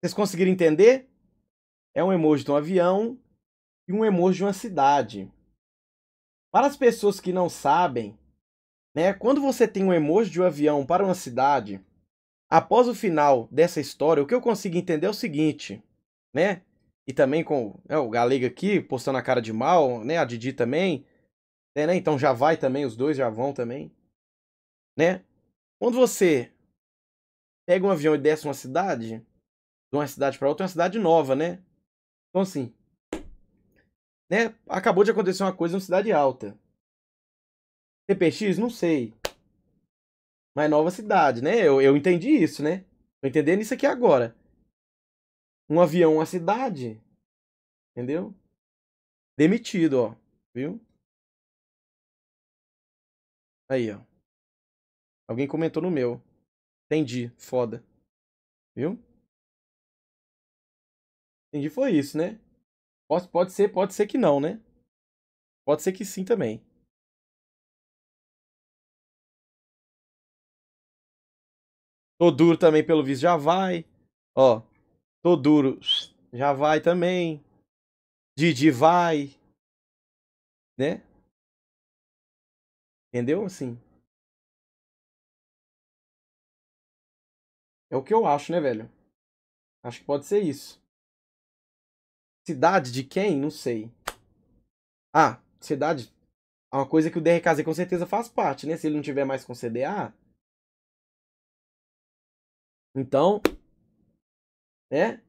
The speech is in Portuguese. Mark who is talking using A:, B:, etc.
A: Vocês conseguiram entender?
B: É um emoji de um avião e um emoji de uma cidade. Para as pessoas que não sabem, né, quando você tem um emoji de um avião para uma cidade, após o final dessa história, o que eu consigo entender é o seguinte, né? E também com é, o Galega aqui postando a cara de mal, né? A Didi também, né, né? Então já vai também, os dois já vão também, né? Quando você pega um avião e desce uma cidade, de uma cidade para outra, é uma cidade nova, né? Então, assim, né? Acabou de acontecer uma coisa em uma cidade alta. TPX, não sei. Mas é nova cidade, né? Eu, eu entendi isso, né? Tô entendendo isso aqui agora. Um avião, uma cidade. Entendeu? Demitido, ó. Viu?
A: Aí, ó. Alguém comentou no meu. Entendi. Foda. Viu? Entendi, foi isso, né? Pode, pode ser, pode ser que não, né? Pode ser que sim também.
B: Tô duro também, pelo visto, já vai. Ó, tô duro, já vai também. Didi vai. Né?
A: Entendeu? Assim. É o que eu acho, né, velho? Acho que pode ser isso.
B: Cidade de quem? Não sei. Ah, cidade. É uma coisa que o DRKZ com certeza faz parte, né? Se ele não tiver mais com CDA. Então. Né?